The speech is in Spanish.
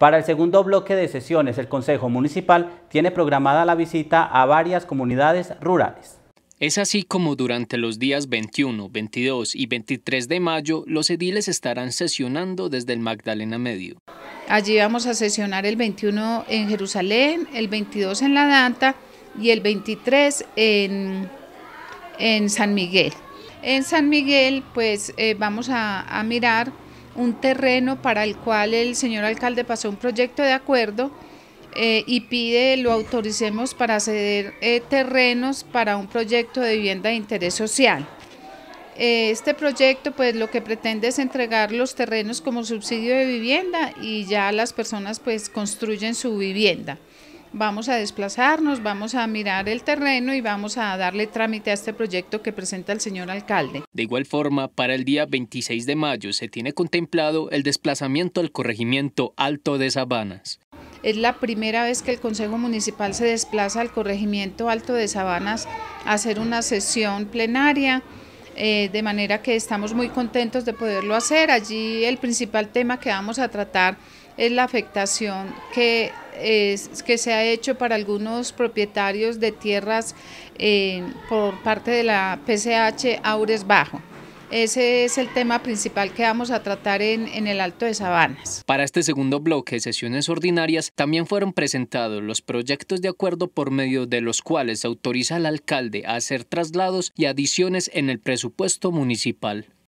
Para el segundo bloque de sesiones, el Consejo Municipal tiene programada la visita a varias comunidades rurales. Es así como durante los días 21, 22 y 23 de mayo los ediles estarán sesionando desde el Magdalena Medio. Allí vamos a sesionar el 21 en Jerusalén, el 22 en La Danta y el 23 en, en San Miguel. En San Miguel pues eh, vamos a mirar un terreno para el cual el señor alcalde pasó un proyecto de acuerdo eh, y pide lo autoricemos para ceder eh, terrenos para un proyecto de vivienda de interés social. Eh, este proyecto pues lo que pretende es entregar los terrenos como subsidio de vivienda y ya las personas pues construyen su vivienda vamos a desplazarnos, vamos a mirar el terreno y vamos a darle trámite a este proyecto que presenta el señor alcalde. De igual forma, para el día 26 de mayo se tiene contemplado el desplazamiento al corregimiento Alto de Sabanas. Es la primera vez que el Consejo Municipal se desplaza al corregimiento Alto de Sabanas a hacer una sesión plenaria. Eh, de manera que estamos muy contentos de poderlo hacer. Allí el principal tema que vamos a tratar es la afectación que es, que se ha hecho para algunos propietarios de tierras eh, por parte de la PCH Aures Bajo. Ese es el tema principal que vamos a tratar en, el Alto de Sabanas. Para este segundo bloque de sesiones ordinarias también fueron presentados los proyectos de acuerdo por medio de los cuales se autoriza al alcalde a hacer traslados y adiciones en el presupuesto municipal.